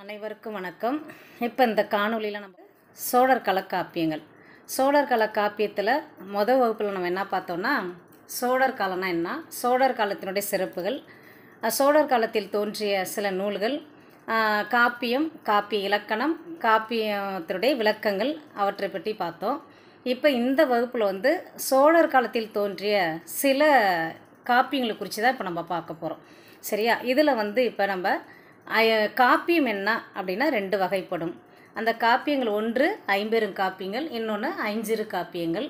அனைவருக்கும் வணக்கம் இப்போ இந்த காணொலியில் நம்ம சோழர் கலக்காப்பியங்கள் சோழர் கல காப்பியத்தில் மொதல் வகுப்பில் நம்ம என்ன பார்த்தோம்னா சோழர் காலம்னா என்ன சோழர் காலத்தினுடைய சிறப்புகள் சோழர் காலத்தில் தோன்றிய சில நூல்கள் காப்பியம் காப்பிய இலக்கணம் காப்பியத்தினுடைய விளக்கங்கள் அவற்றை பற்றி பார்த்தோம் இப்போ இந்த வகுப்பில் வந்து சோழர் காலத்தில் தோன்றிய சில காப்பியங்களை குறித்து தான் இப்போ நம்ம பார்க்க போகிறோம் சரியா இதில் வந்து இப்போ நம்ம காப்பியம் என்ன அப்படின்னா ரெண்டு வகைப்படும் அந்த காப்பியங்கள் ஒன்று ஐம்பெரும் காப்பியங்கள் இன்னொன்று ஐஞ்சிறு காப்பியங்கள்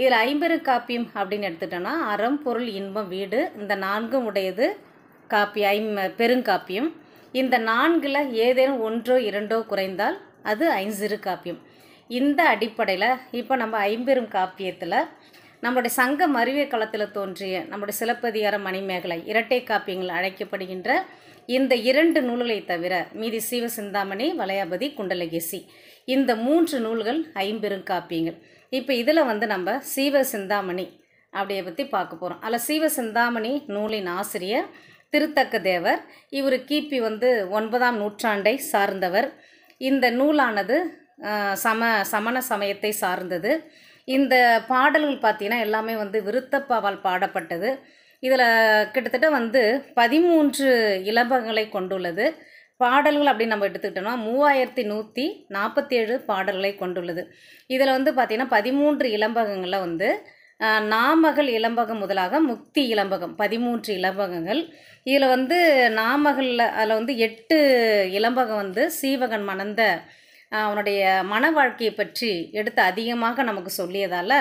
இதில் ஐம்பெரும் காப்பியம் அப்படின்னு எடுத்துட்டோன்னா அறம் பொருள் இன்பம் வீடு இந்த நான்கும் உடையது காப்பி ஐ பெருங்காப்பியம் இந்த நான்கில் ஏதேனும் ஒன்றோ இரண்டோ குறைந்தால் அது ஐஞ்சிறு காப்பியம் இந்த அடிப்படையில் இப்போ நம்ம ஐம்பெரும் காப்பியத்தில் நம்முடைய சங்க மருவிய களத்தில் தோன்றிய நம்முடைய சிலப்பதிகார மணிமேகலை இரட்டை காப்பியங்கள் அழைக்கப்படுகின்ற இந்த இரண்டு நூல்களை தவிர மீதி சீவ சிந்தாமணி வளையாபதி குண்டலகேசி இந்த மூன்று நூல்கள் ஐம்பெரும் காப்பியங்கள் இப்போ இதில் வந்து நம்ம சீவ சிந்தாமணி அப்படியை பற்றி பார்க்க போகிறோம் அதில் சீவ சிந்தாமணி நூலின் ஆசிரியர் திருத்தக்க தேவர் இவர் கிபி வந்து ஒன்பதாம் நூற்றாண்டை சார்ந்தவர் இந்த நூலானது சம சமண சமயத்தை சார்ந்தது இந்த பாடல்கள் பார்த்தீங்கன்னா எல்லாமே வந்து விருத்தப்பாவால் பாடப்பட்டது இதில் கிட்டத்தட்ட வந்து பதிமூன்று இலம்பங்களை கொண்டுள்ளது பாடல்கள் அப்படின்னு நம்ம எடுத்துக்கிட்டோம்னா மூவாயிரத்தி நூற்றி நாற்பத்தி ஏழு பாடல்களை கொண்டுள்ளது இதில் வந்து பார்த்திங்கன்னா பதிமூன்று இளம்பகங்களில் வந்து நாமகள் இளம்பகம் முதலாக முக்தி இளம்பகம் பதிமூன்று இளம்பகங்கள் இதில் வந்து நாமகளில் அதில் வந்து எட்டு இளம்பகம் வந்து சீவகன் மணந்த அவனுடைய மன வாழ்க்கையை பற்றி எடுத்து அதிகமாக நமக்கு சொல்லியதால்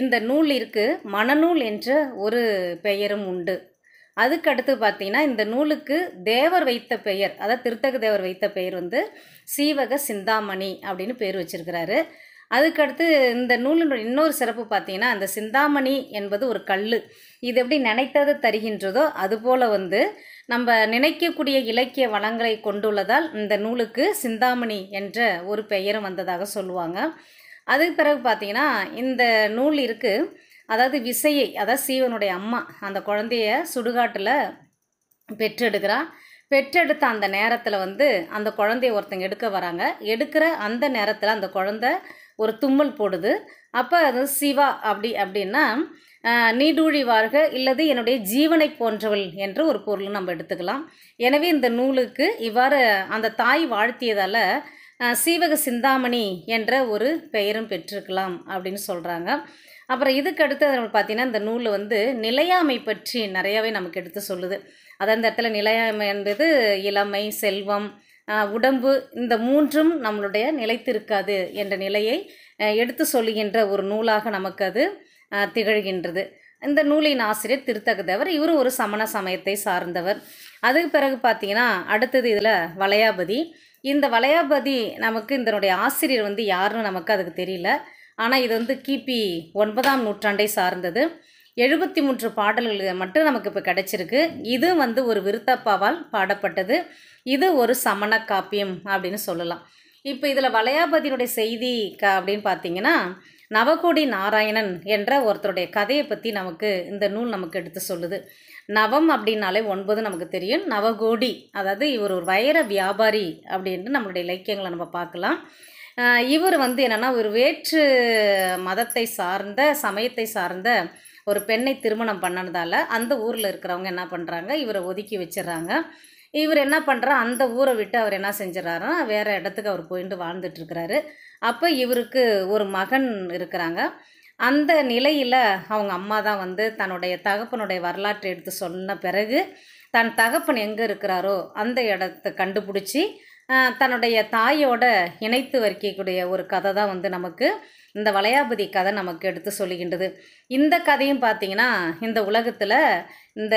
இந்த நூலிற்கு மனநூல் என்ற ஒரு பெயரும் உண்டு அதுக்கடுத்து பார்த்தீங்கன்னா இந்த நூலுக்கு தேவர் வைத்த பெயர் அதாவது திருத்தக தேவர் வைத்த பெயர் வந்து சீவக சிந்தாமணி அப்படின்னு பேர் வச்சிருக்கிறாரு அதுக்கடுத்து இந்த நூலினுடைய இன்னொரு சிறப்பு பார்த்தீங்கன்னா அந்த சிந்தாமணி என்பது ஒரு கல் இது எப்படி நினைத்தது தருகின்றதோ அதுபோல் வந்து நம்ம நினைக்கக்கூடிய இலக்கிய வளங்களை கொண்டுள்ளதால் இந்த நூலுக்கு சிந்தாமணி என்ற ஒரு பெயரும் வந்ததாக சொல்லுவாங்க அதுக்கு பிறகு பார்த்தீங்கன்னா இந்த நூல் இருக்குது அதாவது விசையை அதாவது சீவனுடைய அம்மா அந்த குழந்தைய சுடுகாட்டில் பெற்றெடுக்கிறா பெற்றெடுத்த அந்த நேரத்தில் வந்து அந்த குழந்தைய ஒருத்தங்க எடுக்க வராங்க எடுக்கிற அந்த நேரத்தில் அந்த குழந்த ஒரு தும்மல் போடுது அப்போ அது சிவா அப்படி அப்படின்னா நீடூழிவார்க இல்லது என்னுடைய ஜீவனை போன்றவள் என்ற ஒரு பொருளும் நம்ம எடுத்துக்கலாம் எனவே இந்த நூலுக்கு இவ்வாறு அந்த தாய் வாழ்த்தியதால் சீவக சிந்தாமணி என்ற ஒரு பெயரும் பெற்றிருக்கலாம் அப்படின்னு சொல்கிறாங்க அப்புறம் இதுக்கடுத்து நம்ம பார்த்திங்கன்னா இந்த நூல் வந்து நிலையாமை பற்றி நிறையாவே நமக்கு எடுத்து சொல்லுது அதாவது இடத்துல நிலையாமை என்பது இளமை செல்வம் உடம்பு இந்த மூன்றும் நம்மளுடைய நிலைத்திருக்காது என்ற நிலையை எடுத்து சொல்லுகின்ற ஒரு நூலாக நமக்கு அது திகழ்கின்றது இந்த நூலின் ஆசிரியர் திருத்தகுதவர் இவரும் ஒரு சமண சமயத்தை சார்ந்தவர் அதுக்கு பிறகு பார்த்தீங்கன்னா அடுத்தது இதில் வளையாபதி இந்த வளையாபதி நமக்கு இதனுடைய ஆசிரியர் வந்து யாருன்னு நமக்கு அதுக்கு தெரியல ஆனால் இது வந்து கிபி ஒன்பதாம் நூற்றாண்டை சார்ந்தது எழுபத்தி மூன்று பாடல்கள் மட்டும் நமக்கு இப்போ கிடைச்சிருக்கு இது வந்து ஒரு விருத்தப்பாவால் பாடப்பட்டது இது ஒரு சமண காப்பியம் அப்படின்னு சொல்லலாம் இப்போ இதில் வளையாபதியினுடைய செய்தி க அப்படின்னு பார்த்தீங்கன்னா நவகோடி நாராயணன் என்ற ஒருத்தருடைய கதையை பற்றி நமக்கு இந்த நூல் நமக்கு எடுத்து சொல்லுது நவம் அப்படின்னாலே ஒன்பது நமக்கு தெரியும் நவகோடி அதாவது இவர் ஒரு வைர வியாபாரி அப்படின்ட்டு நம்மளுடைய இலக்கியங்களை நம்ம பார்க்கலாம் இவர் வந்து என்னென்னா ஒரு வேற்று மதத்தை சார்ந்த சமயத்தை சார்ந்த ஒரு பெண்ணை திருமணம் பண்ணனதால் அந்த ஊரில் இருக்கிறவங்க என்ன பண்ணுறாங்க இவரை ஒதுக்கி வச்சிடறாங்க இவர் என்ன பண்ணுறா அந்த ஊரை விட்டு அவர் என்ன செஞ்சிடறாருன்னா வேறு இடத்துக்கு அவர் போயிட்டு வாழ்ந்துட்டுருக்கிறாரு அப்போ இவருக்கு ஒரு மகன் இருக்கிறாங்க அந்த நிலையில் அவங்க அம்மா தான் வந்து தன்னுடைய தகப்பனுடைய வரலாற்றை எடுத்து சொன்ன பிறகு தன் தகப்பன் எங்கே இருக்கிறாரோ அந்த இடத்தை கண்டுபிடிச்சி தன்னுடைய தாயோட இணைத்து வைக்கக்கூடிய ஒரு கதை தான் வந்து நமக்கு இந்த வளையாபதி கதை நமக்கு எடுத்து சொல்லுகின்றது இந்த கதையும் பார்த்திங்கன்னா இந்த உலகத்தில் இந்த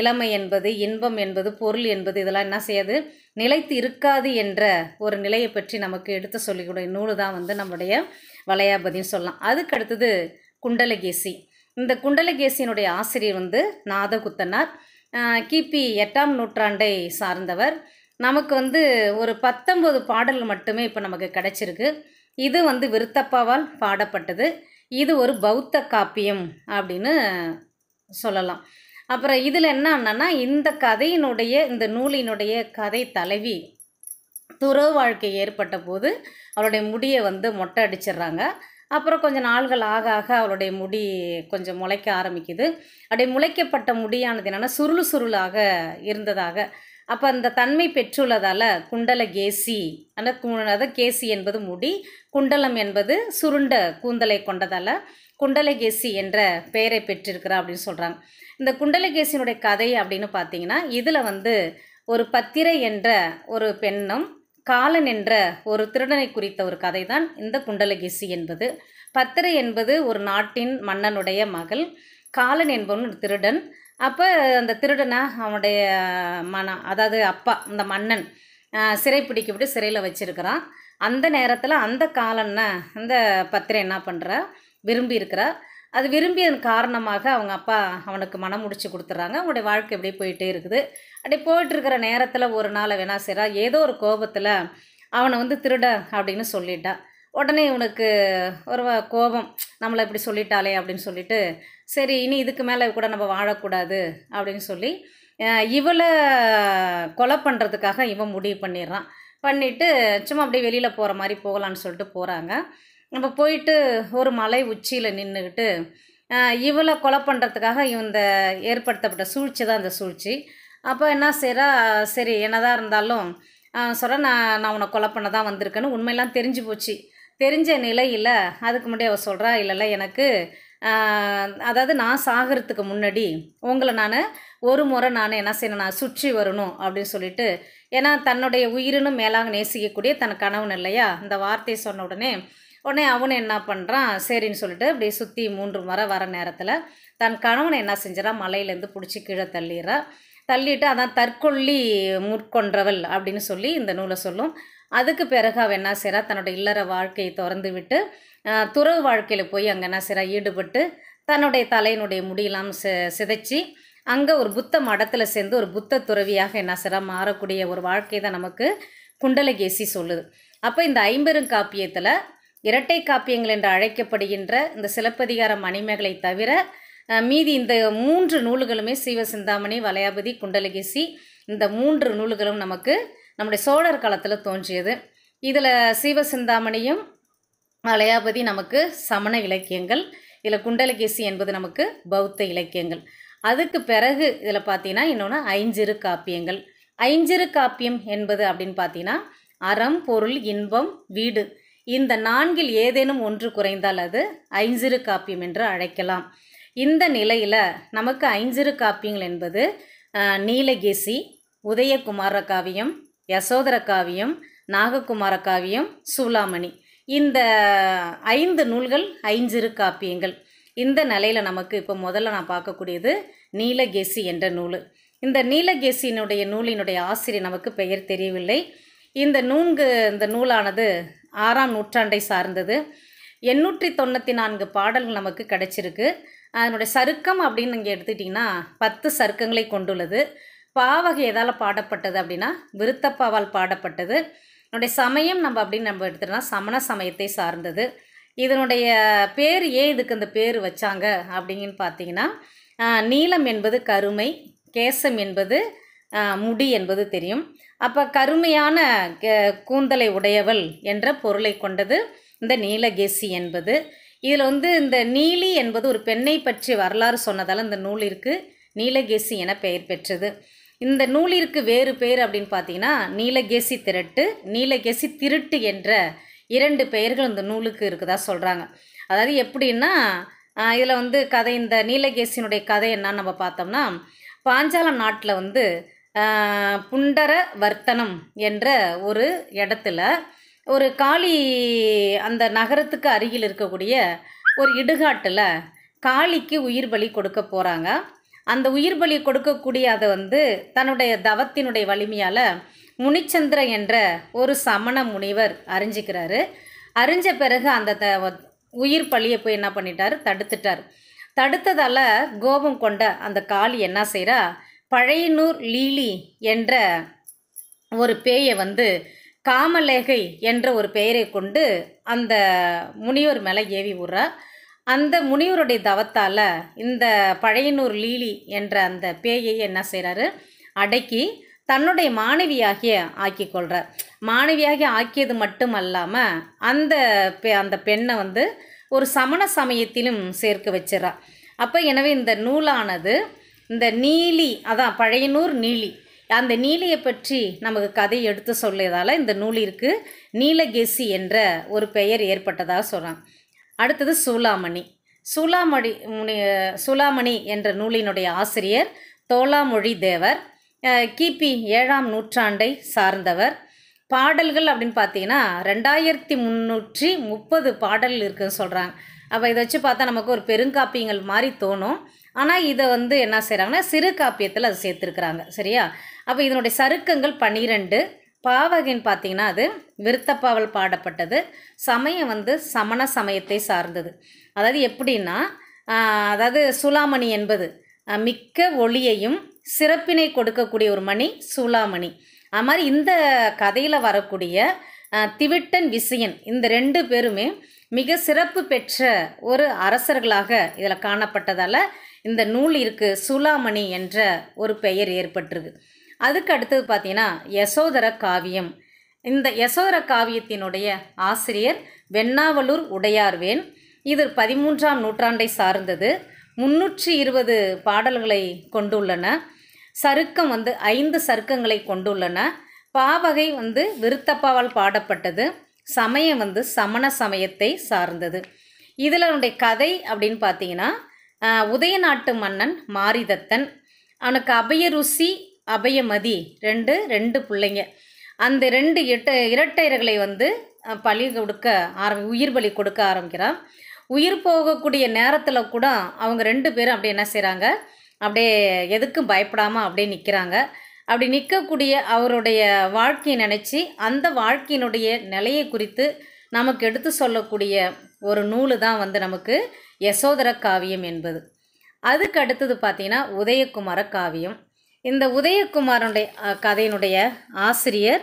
இளமை என்பது இன்பம் என்பது பொருள் என்பது இதெல்லாம் என்ன செய்யாது நிலைத்து இருக்காது என்ற ஒரு நிலையை பற்றி நமக்கு எடுத்து சொல்லிக்கூடிய நூல் தான் வந்து நம்முடைய வளையாபதின்னு சொல்லலாம் அதுக்கு அடுத்தது குண்டலகேசி இந்த குண்டலகேசியினுடைய ஆசிரியர் வந்து நாதகுத்தனார் கிபி எட்டாம் நூற்றாண்டை சார்ந்தவர் நமக்கு வந்து ஒரு பத்தொம்பது பாடல் மட்டுமே இப்போ நமக்கு கிடைச்சிருக்கு இது வந்து விருத்தப்பாவால் பாடப்பட்டது இது ஒரு பௌத்த காப்பியம் அப்படின்னு சொல்லலாம் அப்புறம் இதில் என்ன என்னன்னா இந்த கதையினுடைய இந்த நூலினுடைய கதை தலைவி துறவு வாழ்க்கை ஏற்பட்ட போது அவளுடைய முடியை வந்து மொட்டை அடிச்சிடுறாங்க அப்புறம் கொஞ்சம் நாள்கள் ஆக ஆக அவளுடைய முடி கொஞ்சம் முளைக்க ஆரம்பிக்குது அப்படியே முளைக்கப்பட்ட முடியானது என்னென்னா சுருள் சுருளாக இருந்ததாக அப்போ அந்த தன்மை பெற்றுள்ளதால் குண்டல கேசி அந்த கேசி என்பது முடி குண்டலம் என்பது சுருண்ட கூந்தலை கொண்டதால் குண்டலகேசி என்ற பெயரை பெற்றிருக்கிறா அப்படின்னு சொல்கிறாங்க இந்த குண்டலகேசியினுடைய கதை அப்படின்னு பார்த்தீங்கன்னா இதில் வந்து ஒரு பத்திரை என்ற ஒரு பெண்ணும் காலன் என்ற ஒரு திருடனை குறித்த ஒரு கதை தான் இந்த குண்டலகேசி என்பது பத்திரை என்பது ஒரு நாட்டின் மன்னனுடைய மகள் காலன் என்பவன் ஒரு திருடன் அப்போ அந்த திருடனை அவனுடைய மனம் அதாவது அப்பா அந்த மன்னன் சிறை பிடிக்கப்பட்டு சிறையில் வச்சுருக்கிறான் அந்த நேரத்தில் அந்த காலன்னு அந்த பத்திரை என்ன பண்ணுறா விரும்பி இருக்கிறா அது விரும்பியதன் காரணமாக அவங்க அப்பா அவனுக்கு மனம் முடிச்சு கொடுத்துட்றாங்க அவனுடைய வாழ்க்கை இப்படி போயிட்டே இருக்குது அப்படி போயிட்டுருக்கிற நேரத்தில் ஒரு நாள் வேணா செய்கிறா ஏதோ ஒரு கோபத்தில் அவனை வந்து திருட அப்படின்னு சொல்லிட்டான் உடனே இவனுக்கு ஒரு கோபம் நம்மளை இப்படி சொல்லிட்டாலே அப்படின்னு சொல்லிட்டு சரி இனி இதுக்கு மேலே கூட நம்ம வாழக்கூடாது அப்படின்னு சொல்லி இவளை கொலை பண்ணுறதுக்காக இவன் முடிவு பண்ணிடுறான் பண்ணிவிட்டு சும்மா அப்படியே வெளியில் போகிற மாதிரி போகலான்னு சொல்லிட்டு போகிறாங்க நம்ம போயிட்டு ஒரு மலை உச்சியில் நின்றுக்கிட்டு இவளை கொலை பண்ணுறதுக்காக இந்த ஏற்படுத்தப்பட்ட சூழ்ச்சி தான் இந்த சூழ்ச்சி அப்போ என்ன செய்கிறா சரி என்னதான் இருந்தாலும் சொல்கிறேன் நான் நான் உன்னை கொலை பண்ண தான் வந்திருக்கேன்னு உண்மையெல்லாம் தெரிஞ்சு போச்சு தெரிஞ்ச நிலையில் அதுக்கு முன்னாடி அவள் சொல்கிறா இல்லைல்ல எனக்கு அதாவது நான் சாகிறதுக்கு முன்னாடி உங்களை நான் ஒரு முறை நான் என்ன செய்யணும் நான் சுற்றி வரணும் அப்படின்னு சொல்லிட்டு ஏன்னா தன்னுடைய உயிரினும் மேலாங்க நேசிக்கக்கூடிய தன் கணவன் இல்லையா இந்த வார்த்தையை சொன்ன உடனே உடனே அவனை என்ன பண்ணுறான் சரின்னு சொல்லிட்டு அப்படியே சுற்றி மூன்று முறை வர நேரத்தில் தன் கணவனை என்ன செஞ்சிடான் மலையிலேருந்து பிடிச்சி கீழே தள்ளிடுறா தள்ளிட்டு அதான் தற்கொல்லி முற்கொன்றவள் அப்படின்னு சொல்லி இந்த நூலை சொல்லும் அதுக்கு பிறகு அவன் என்ன செய்கிறா தன்னோட இல்லற வாழ்க்கையை திறந்து விட்டு துறவு வாழ்க்கையில் போய் அங்கே என்ன செய்கிறா ஈடுபட்டு தன்னுடைய தலையினுடைய முடியெல்லாம் சி சிதைச்சி அங்கே ஒரு புத்த மடத்தில் சேர்ந்து ஒரு புத்த துறவியாக என்ன செய்கிறா மாறக்கூடிய ஒரு வாழ்க்கை தான் நமக்கு குண்டலகேசி சொல்லுது அப்போ இந்த ஐம்பெரும் காப்பியத்தில் இரட்டை காப்பியங்கள் என்று அழைக்கப்படுகின்ற இந்த சிலப்பதிகார மணிமேகலை தவிர மீதி இந்த மூன்று நூல்களுமே சீவசிந்தாமணி வலையாபதி குண்டலகேசி இந்த மூன்று நூல்களும் நமக்கு நம்முடைய சோழர் காலத்தில் தோன்றியது இதில் சிந்தாமணியும் அலையாபதி நமக்கு சமண இலக்கியங்கள் இதில் குண்டலகேசி என்பது நமக்கு பௌத்த இலக்கியங்கள் அதுக்கு பிறகு இதில் பார்த்தீங்கன்னா இன்னொன்று ஐஞ்சிறு காப்பியங்கள் ஐஞ்சிறு காப்பியம் என்பது அப்படின்னு பார்த்தீங்கன்னா அறம் பொருள் இன்பம் வீடு இந்த நான்கில் ஏதேனும் ஒன்று குறைந்தால் அது ஐஞ்சிறு காப்பியம் என்று அழைக்கலாம் இந்த நிலையில் நமக்கு ஐஞ்சிறு காப்பியங்கள் என்பது நீலகேசி உதயகுமார காவியம் யசோதர காவியம் நாககுமார காவியம் சூலாமணி இந்த ஐந்து நூல்கள் ஐஞ்சிறு காப்பியங்கள் இந்த நிலையில் நமக்கு இப்போ முதல்ல நான் பார்க்கக்கூடியது நீலகேசி என்ற நூல் இந்த நீலகேசியினுடைய நூலினுடைய ஆசிரியர் நமக்கு பெயர் தெரியவில்லை இந்த நூன்கு இந்த நூலானது ஆறாம் நூற்றாண்டை சார்ந்தது எண்ணூற்றி தொண்ணூற்றி நான்கு பாடல்கள் நமக்கு கிடைச்சிருக்கு அதனுடைய சருக்கம் அப்படின்னு நீங்கள் எடுத்துக்கிட்டிங்கன்னா பத்து சருக்கங்களை கொண்டுள்ளது பாவகை எதால் பாடப்பட்டது அப்படின்னா விருத்தப்பாவால் பாடப்பட்டது என்னுடைய சமயம் நம்ம அப்படின்னு நம்ம எடுத்துட்டோம்னா சமண சமயத்தை சார்ந்தது இதனுடைய பேர் ஏன் இதுக்கு இந்த பேர் வச்சாங்க அப்படிங்கன்னு பார்த்தீங்கன்னா நீலம் என்பது கருமை கேசம் என்பது முடி என்பது தெரியும் அப்போ கருமையான கூந்தலை உடையவள் என்ற பொருளை கொண்டது இந்த நீலகேசி என்பது இதில் வந்து இந்த நீலி என்பது ஒரு பெண்ணை பற்றி வரலாறு சொன்னதால் இந்த நூலிற்கு நீலகேசி என பெயர் பெற்றது இந்த நூலிற்கு வேறு பேர் அப்படின்னு பார்த்தீங்கன்னா நீலகேசி திரட்டு நீலகேசி திருட்டு என்ற இரண்டு பெயர்கள் இந்த நூலுக்கு இருக்குதா சொல்கிறாங்க அதாவது எப்படின்னா இதில் வந்து கதை இந்த நீலகேசினுடைய கதை என்னன்னு நம்ம பார்த்தோம்னா பாஞ்சால நாட்டில் வந்து புண்டர வர்த்தனம் என்ற ஒரு இடத்துல ஒரு காளி அந்த நகரத்துக்கு அருகில் இருக்கக்கூடிய ஒரு இடுகாட்டில் காளிக்கு உயிர் பலி கொடுக்க போகிறாங்க அந்த உயிர் பலி கொடுக்கக்கூடிய அதை வந்து தன்னுடைய தவத்தினுடைய வலிமையால் முனிச்சந்திர என்ற ஒரு சமண முனிவர் அறிஞ்சிக்கிறாரு அறிஞ்ச பிறகு அந்த த உயிர் பலியை போய் என்ன பண்ணிட்டார் தடுத்துட்டார் தடுத்ததால் கோபம் கொண்ட அந்த காளி என்ன செய்கிறா பழையனூர் லீலி என்ற ஒரு பேயை வந்து காமலேகை என்ற ஒரு பெயரை கொண்டு அந்த முனிவர் மேலே ஏவி விட்றா அந்த முனிவருடைய தவத்தால் இந்த பழையனூர் லீலி என்ற அந்த பேயை என்ன செய்கிறாரு அடக்கி தன்னுடைய மாணவியாகிய ஆக்கி கொள்கிறார் மாணவியாகி ஆக்கியது மட்டும் அல்லாமல் அந்த பெ அந்த பெண்ணை வந்து ஒரு சமண சமயத்திலும் சேர்க்க வச்சிடறா அப்போ எனவே இந்த நூலானது இந்த நீலி அதான் பழையனூர் நீலி அந்த நீலியை பற்றி நமக்கு கதை எடுத்து சொல்லியதால் இந்த நூலிற்கு நீலகேசி என்ற ஒரு பெயர் ஏற்பட்டதாக சொல்கிறாங்க அடுத்தது சூலாமணி சூலாமணி முனி சூலாமணி என்ற நூலினுடைய ஆசிரியர் தோலாமொழி தேவர் கிபி ஏழாம் நூற்றாண்டை சார்ந்தவர் பாடல்கள் அப்படின்னு பார்த்தீங்கன்னா ரெண்டாயிரத்தி முந்நூற்றி முப்பது பாடல் இருக்குதுன்னு சொல்கிறாங்க அப்போ இதை வச்சு பார்த்தா நமக்கு ஒரு பெருங்காப்பியங்கள் மாதிரி தோணும் ஆனால் இதை வந்து என்ன செய்கிறாங்கன்னா சிறு காப்பியத்தில் அதை சேர்த்துருக்குறாங்க சரியா அப்போ இதனுடைய சருக்கங்கள் பன்னிரெண்டு பாவகைன்னு பார்த்தீங்கன்னா அது விருத்தப்பாவல் பாடப்பட்டது சமயம் வந்து சமண சமயத்தை சார்ந்தது அதாவது எப்படின்னா அதாவது சூலாமணி என்பது மிக்க ஒளியையும் சிறப்பினை கொடுக்கக்கூடிய ஒரு மணி சூலாமணி அது மாதிரி இந்த கதையில் வரக்கூடிய திவிட்டன் விசயன் இந்த ரெண்டு பேருமே மிக சிறப்பு பெற்ற ஒரு அரசர்களாக இதில் காணப்பட்டதால் இந்த நூல் இருக்குது சூலாமணி என்ற ஒரு பெயர் ஏற்பட்டிருக்கு அதுக்கு அடுத்தது பார்த்தீங்கன்னா யசோதர காவியம் இந்த யசோதர காவியத்தினுடைய ஆசிரியர் வெண்ணாவலூர் உடையார்வேன் இது பதிமூன்றாம் நூற்றாண்டை சார்ந்தது முன்னூற்றி இருபது பாடல்களை கொண்டுள்ளன சருக்கம் வந்து ஐந்து சருக்கங்களை கொண்டுள்ளன பாவகை வந்து விருத்தப்பாவால் பாடப்பட்டது சமயம் வந்து சமண சமயத்தை சார்ந்தது இதில் கதை அப்படின்னு பார்த்தீங்கன்னா உதயநாட்டு மன்னன் மாரிதத்தன் அவனுக்கு அபயருசி அபயமதி ரெண்டு ரெண்டு பிள்ளைங்க அந்த ரெண்டு எட்டு இரட்டையர்களை வந்து பலி கொடுக்க ஆரம்பி உயிர் பலி கொடுக்க ஆரம்பிக்கிறான் உயிர் போகக்கூடிய நேரத்தில் கூட அவங்க ரெண்டு பேரும் அப்படி என்ன செய்கிறாங்க அப்படியே எதுக்கும் பயப்படாமல் அப்படியே நிற்கிறாங்க அப்படி நிற்கக்கூடிய அவருடைய வாழ்க்கையை நினச்சி அந்த வாழ்க்கையினுடைய நிலையை குறித்து நமக்கு எடுத்து சொல்லக்கூடிய ஒரு நூல் தான் வந்து நமக்கு யசோதர காவியம் என்பது அதுக்கு அடுத்தது பார்த்திங்கன்னா உதயகுமார காவியம் இந்த உதயகுமாரனுடைய கதையினுடைய ஆசிரியர்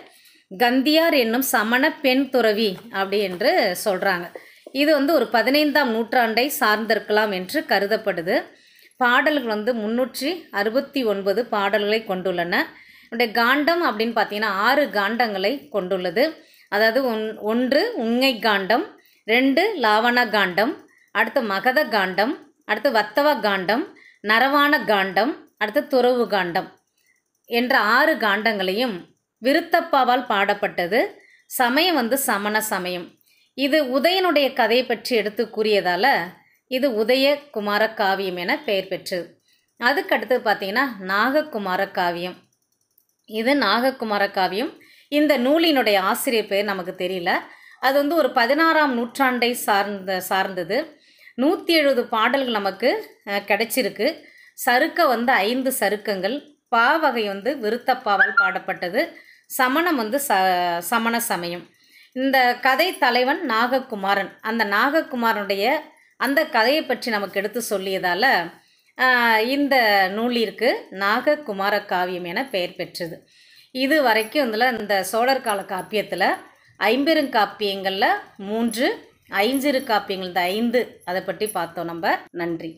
கந்தியார் என்னும் சமண பெண் துறவி அப்படி என்று சொல்கிறாங்க இது வந்து ஒரு பதினைந்தாம் நூற்றாண்டை சார்ந்திருக்கலாம் என்று கருதப்படுது பாடல்கள் வந்து முன்னூற்றி அறுபத்தி ஒன்பது பாடல்களை கொண்டுள்ளன என்னுடைய காண்டம் அப்படின்னு பார்த்தீங்கன்னா ஆறு காண்டங்களை கொண்டுள்ளது அதாவது ஒன் ஒன்று உங்கை காண்டம் ரெண்டு லாவண காண்டம் அடுத்து மகத காண்டம் அடுத்து வத்தவ காண்டம் நரவான காண்டம் அடுத்து துறவு காண்டம் என்ற ஆறு காண்டங்களையும் விருத்தப்பாவால் பாடப்பட்டது சமயம் வந்து சமண சமயம் இது உதயனுடைய கதையை பற்றி எடுத்து கூறியதால் இது உதய குமார காவியம் என பெயர் பெற்றது அதுக்கடுத்து பார்த்தீங்கன்னா நாகக்குமார காவியம் இது நாகக்குமார காவியம் இந்த நூலினுடைய ஆசிரியர் பேர் நமக்கு தெரியல அது வந்து ஒரு பதினாறாம் நூற்றாண்டை சார்ந்த சார்ந்தது நூற்றி எழுபது பாடல்கள் நமக்கு கிடைச்சிருக்கு சருக்க வந்து ஐந்து சருக்கங்கள் பா வகை வந்து விருத்தப்பாவால் பாடப்பட்டது சமணம் வந்து ச சமண சமயம் இந்த கதை தலைவன் நாகக்குமாரன் அந்த நாகக்குமாரனுடைய அந்த கதையை பற்றி நமக்கு எடுத்து சொல்லியதால் இந்த நூலிற்கு நாகக்குமார காவியம் என பெயர் பெற்றது இது வரைக்கும் இதில் இந்த சோழர் கால காப்பியத்தில் ஐம்பெருங்காப்பியங்களில் மூன்று ஐஞ்சிறு காப்பியங்கள் இந்த ஐந்து அதை பற்றி பார்த்தோம் நம்ம நன்றி